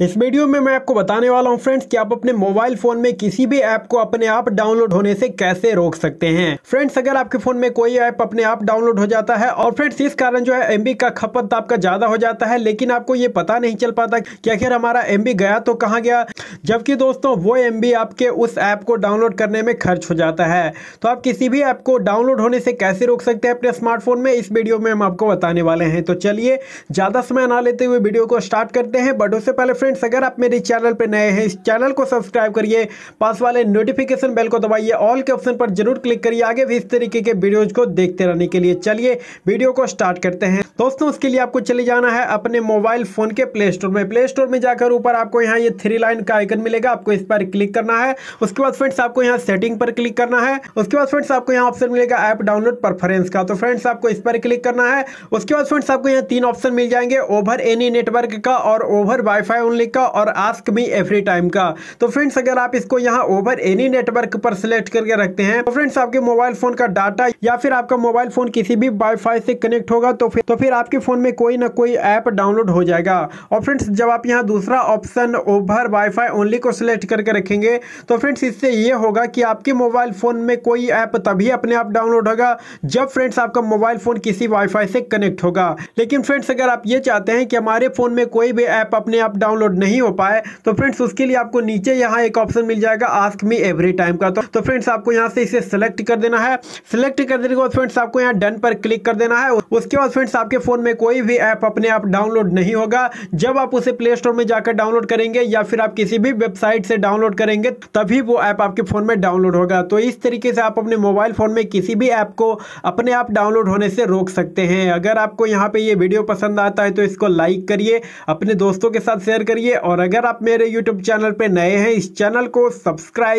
इस वीडियो में मैं आपको बताने वाला हूं फ्रेंड्स कि आप अपने मोबाइल फोन में किसी भी ऐप को अपने आप डाउनलोड होने से कैसे रोक सकते हैं फ्रेंड्स अगर आपके फोन में कोई ऐप अपने आप डाउनलोड हो जाता है और फ्रेंड्स इस कारण जो है एमबी का खपत आपका ज्यादा हो जाता है लेकिन आपको ये पता नहीं चल पाता कि आखिर हमारा एमबी गया तो कहाँ गया जबकि दोस्तों वो एम आपके उस ऐप को डाउनलोड करने में खर्च हो जाता है तो आप किसी भी ऐप को डाउनलोड होने से कैसे रोक सकते हैं अपने स्मार्टफोन में इस वीडियो में हम आपको बताने वाले हैं तो चलिए ज़्यादा समय ना लेते हुए वीडियो को स्टार्ट करते हैं बट उससे पहले फ्रेंड्स अगर आप मेरे चैनल पर नए हैं इस चैनल को सब्सक्राइब करिए पास वाले नोटिफिकेशन बेल को दबाइए ऑल के ऑप्शन पर जरूर क्लिक करिए आगे भी इस तरीके के वीडियोज को देखते रहने के लिए चलिए वीडियो को स्टार्ट करते हैं दोस्तों उसके लिए आपको चले जाना है अपने मोबाइल फोन के प्ले स्टोर में प्ले स्टोर में जाकर ऊपर आपको यहाँ ये थ्री लाइन का आइकन मिलेगा आपको इस पर क्लिक करना है उसके बाद फ्रेंड्स आपको यहाँ सेटिंग पर क्लिक करना है उसके बाद फ्रेंड्स आपको यहाँ ऑप्शन मिलेगा ऐप डाउनलोड परफरेंस का तो फ्रेंड्स आपको इस पर क्लिक करना है उसके बाद फ्रेंड्स आपको यहाँ तीन ऑप्शन मिल जाएंगे ओवर एनी नेटवर्क का और ओवर वाईफाई ओनली का और आस्क मी एवरी टाइम का तो फ्रेंड्स अगर आप इसको यहाँ ओवर एनी नेटवर्क पर सिलेक्ट करके रखते हैं तो फ्रेंड्स आपके मोबाइल फोन का डाटा या फिर आपका मोबाइल फोन किसी भी वाईफाई से कनेक्ट होगा तो फिर तो फिर आपके फोन में कोई ना कोई ऐप डाउनलोड हो जाएगा और फ्रेंड्स जब आप यहाँ दूसरा ऑप्शन ओवर वाई ओनली को सिलेक्ट करके रखेंगे तो फ्रेंड्स इससे ये होगा कि आपके मोबाइल फ़ोन में कोई ऐप तभी अपने आप डाउनलोड होगा जब फ्रेंड्स आपका मोबाइल फ़ोन किसी वाईफाई से कनेक्ट होगा लेकिन फ्रेंड्स अगर आप ये चाहते हैं कि हमारे फ़ोन में कोई भी ऐप अपने आप डाउनलोड नहीं हो पाए तो फ्रेंड्स उसके लिए आपको नीचे यहाँ एक ऑप्शन मिल जाएगा आस्क मी एवरी टाइम का तो, फ्रेंड्स तो आपको यहाँ से इसे सेलेक्ट कर देना है सिलेक्ट कर देने के बाद फ्रेंड्स आपको यहाँ डन पर क्लिक कर देना है उसके बाद फ्रेंड्स आपके फ़ोन में कोई भी ऐप अपने आप डाउनलोड नहीं होगा जब आप उसे प्ले स्टोर में जाकर डाउनलोड करेंगे या फिर आप किसी भी वेबसाइट से डाउनलोड करेंगे तभी वो ऐप आपके फ़ोन में डाउनलोड होगा तो इस तरीके से आप अपने मोबाइल फ़ोन में किसी भी ऐप को अपने आप डाउनलोड होने से रोक सकते हैं अगर आपको यहाँ पे ये वीडियो पसंद आता है तो इसको लाइक करिए अपने दोस्तों के साथ शेयर करिए और अगर आप मेरे यूट्यूब चैनल पर नए हैं इस चैनल को सब्सक्राइब